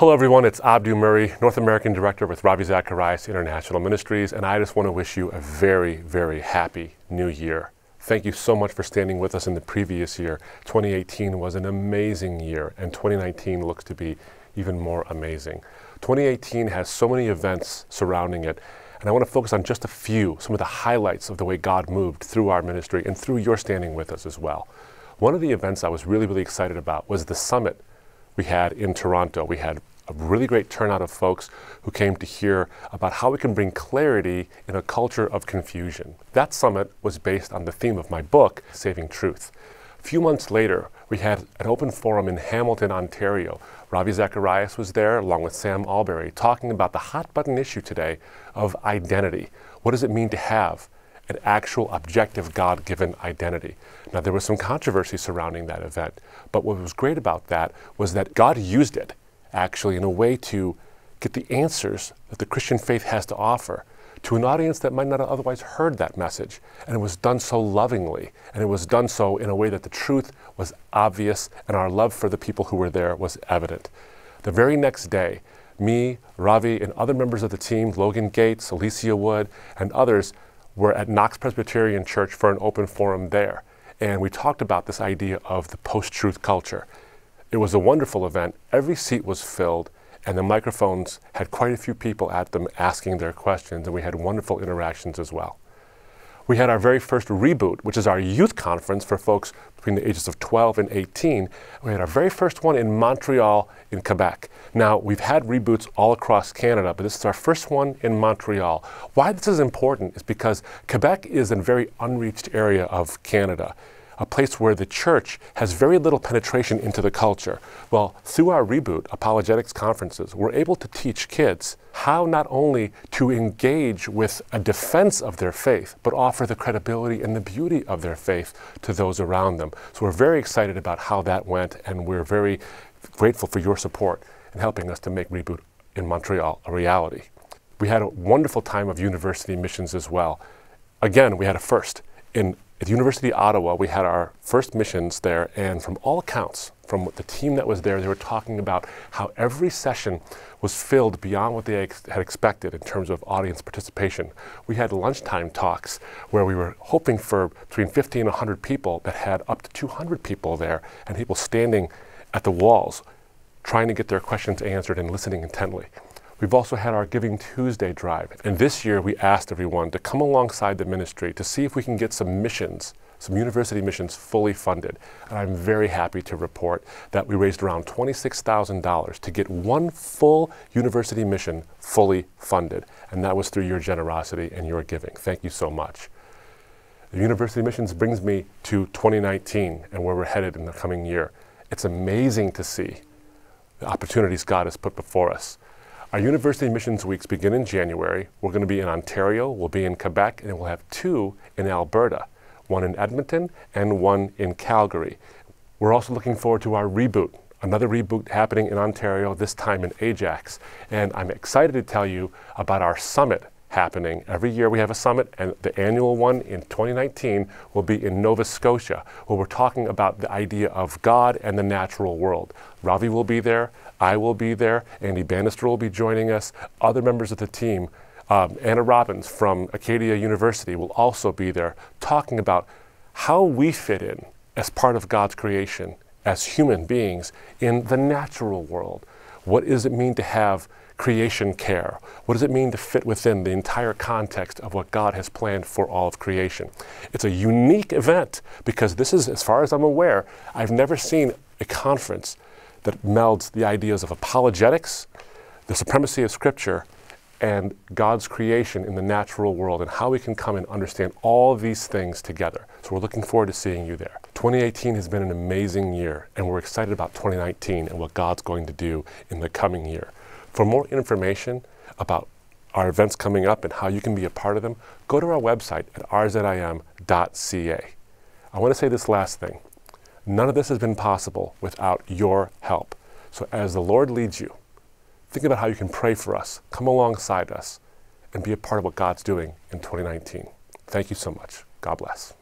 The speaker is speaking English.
Hello, everyone. It's Abdu Murray, North American Director with Ravi Zacharias International Ministries, and I just want to wish you a very, very happy new year. Thank you so much for standing with us in the previous year. 2018 was an amazing year, and 2019 looks to be even more amazing. 2018 has so many events surrounding it, and I want to focus on just a few, some of the highlights of the way God moved through our ministry and through your standing with us as well. One of the events I was really, really excited about was the summit we had in Toronto. We had a really great turnout of folks who came to hear about how we can bring clarity in a culture of confusion. That summit was based on the theme of my book, Saving Truth. A few months later, we had an open forum in Hamilton, Ontario. Ravi Zacharias was there, along with Sam Alberry, talking about the hot button issue today of identity. What does it mean to have an actual objective God given identity. Now, there was some controversy surrounding that event, but what was great about that was that God used it actually in a way to get the answers that the Christian faith has to offer to an audience that might not have otherwise heard that message. And it was done so lovingly, and it was done so in a way that the truth was obvious and our love for the people who were there was evident. The very next day, me, Ravi, and other members of the team, Logan Gates, Alicia Wood, and others, were at Knox Presbyterian Church for an open forum there. And we talked about this idea of the post truth culture. It was a wonderful event. Every seat was filled, and the microphones had quite a few people at them asking their questions, and we had wonderful interactions as well we had our very first reboot, which is our youth conference for folks between the ages of 12 and 18. We had our very first one in Montreal, in Quebec. Now, we've had reboots all across Canada, but this is our first one in Montreal. Why this is important is because Quebec is a very unreached area of Canada a place where the church has very little penetration into the culture. Well, through our Reboot apologetics conferences, we're able to teach kids how not only to engage with a defense of their faith, but offer the credibility and the beauty of their faith to those around them. So we're very excited about how that went, and we're very grateful for your support in helping us to make Reboot in Montreal a reality. We had a wonderful time of university missions as well. Again, we had a first in at the University of Ottawa, we had our first missions there, and from all accounts, from the team that was there, they were talking about how every session was filled beyond what they ex had expected in terms of audience participation. We had lunchtime talks where we were hoping for between 50 and 100 people that had up to 200 people there and people standing at the walls trying to get their questions answered and listening intently. We've also had our Giving Tuesday drive. And this year we asked everyone to come alongside the ministry to see if we can get some missions, some university missions fully funded. And I'm very happy to report that we raised around $26,000 to get one full university mission fully funded. And that was through your generosity and your giving. Thank you so much. The University Missions brings me to 2019 and where we're headed in the coming year. It's amazing to see the opportunities God has put before us. Our University Missions Weeks begin in January. We're going to be in Ontario, we'll be in Quebec, and we'll have two in Alberta, one in Edmonton and one in Calgary. We're also looking forward to our reboot, another reboot happening in Ontario, this time in Ajax. And I'm excited to tell you about our summit happening. Every year we have a summit, and the annual one in 2019 will be in Nova Scotia, where we're talking about the idea of God and the natural world. Ravi will be there, I will be there, Andy Bannister will be joining us, other members of the team. Um, Anna Robbins from Acadia University will also be there talking about how we fit in as part of God's creation as human beings in the natural world. What does it mean to have creation care? What does it mean to fit within the entire context of what God has planned for all of creation? It's a unique event because this is, as far as I'm aware, I've never seen a conference that melds the ideas of apologetics, the supremacy of Scripture, and God's creation in the natural world and how we can come and understand all these things together. So we're looking forward to seeing you there. 2018 has been an amazing year, and we're excited about 2019 and what God's going to do in the coming year. For more information about our events coming up and how you can be a part of them, go to our website at rzim.ca. I want to say this last thing. None of this has been possible without your help. So as the Lord leads you, Think about how you can pray for us, come alongside us, and be a part of what God's doing in 2019. Thank you so much. God bless.